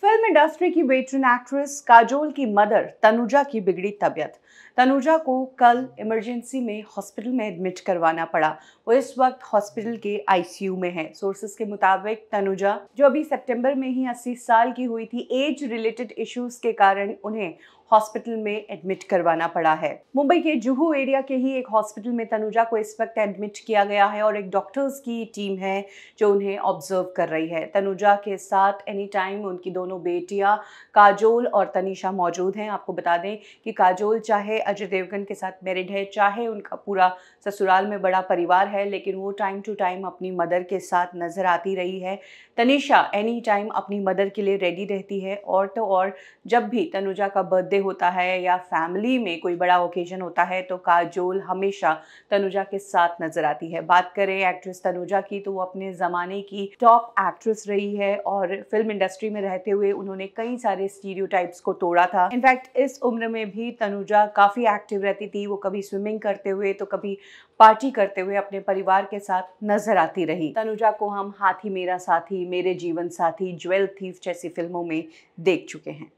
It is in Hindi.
Well, इंडस्ट्री की वेटरन एक्ट्रेस काजोल की मदर तनुजा की बिगड़ी तबियत तनुजा को कल इमरजेंसी में हॉस्पिटल में एडमिट करवाना पड़ा वो इस वक्त हॉस्पिटल के आईसीयू में है सोर्सेस के मुताबिक तनुजा जो अभी सितंबर में ही 80 साल की हुई थी एज रिलेटेड इश्यूज के कारण उन्हें हॉस्पिटल में एडमिट करवाना पड़ा है मुंबई के जुहू एरिया के ही एक हॉस्पिटल में तनुजा को इस वक्त एडमिट किया गया है और एक डॉक्टर्स की टीम है जो उन्हें ऑब्जर्व कर रही है तनुजा के साथ एनी टाइम उनकी दोनों बेटी बेटियां काजोल और तनिषा मौजूद हैं आपको बता दें कि काजोल चाहे अजय देवगन के साथ मैरिड है चाहे उनका पूरा ससुराल में बड़ा परिवार है लेकिन वो टाइम टू टाइम अपनी मदर के साथ नज़र आती रही है तनिषा एनी टाइम अपनी मदर के लिए रेडी रहती है और तो और जब भी तनुजा का बर्थडे होता है या फैमिली में कोई बड़ा ओकेजन होता है तो काजोल हमेशा तनुजा के साथ नज़र आती है बात करें एक्ट्रेस तनुजा की तो वो अपने ज़माने की टॉप एक्ट्रेस रही है और फिल्म इंडस्ट्री में रहते हुए उन्होंने कई सारे स्टीरियो को तोड़ा था इनफैक्ट इस उम्र में भी तनुजा काफ़ी एक्टिव रहती थी वो कभी स्विमिंग करते हुए तो कभी पार्टी करते हुए अपने परिवार के साथ नजर आती रही तनुजा को हम हाथी मेरा साथी मेरे जीवन साथी ज्वेल थीफ जैसी फिल्मों में देख चुके हैं